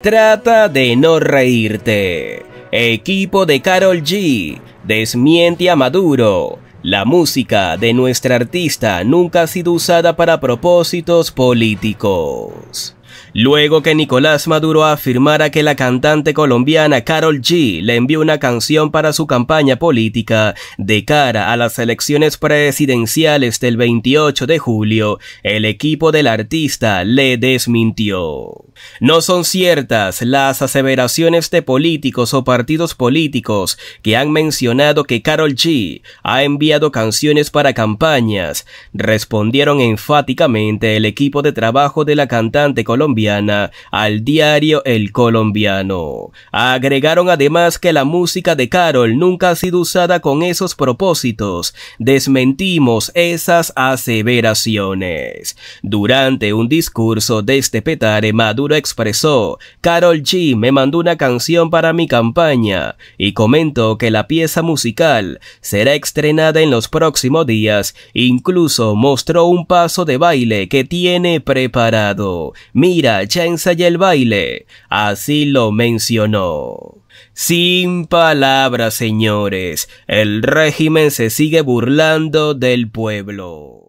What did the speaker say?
Trata de no reírte. Equipo de Carol G. Desmiente a Maduro. La música de nuestra artista nunca ha sido usada para propósitos políticos luego que Nicolás Maduro afirmara que la cantante colombiana Carol G le envió una canción para su campaña política de cara a las elecciones presidenciales del 28 de julio, el equipo del artista le desmintió. No son ciertas las aseveraciones de políticos o partidos políticos que han mencionado que Carol G ha enviado canciones para campañas, respondieron enfáticamente el equipo de trabajo de la cantante colombiana al diario El Colombiano. Agregaron además que la música de Carol nunca ha sido usada con esos propósitos. Desmentimos esas aseveraciones. Durante un discurso de este petare, Maduro expresó, Carol G me mandó una canción para mi campaña y comentó que la pieza musical será estrenada en los próximos días, incluso mostró un paso de baile que tiene preparado mira, ya ensayé el baile. Así lo mencionó. Sin palabras, señores, el régimen se sigue burlando del pueblo.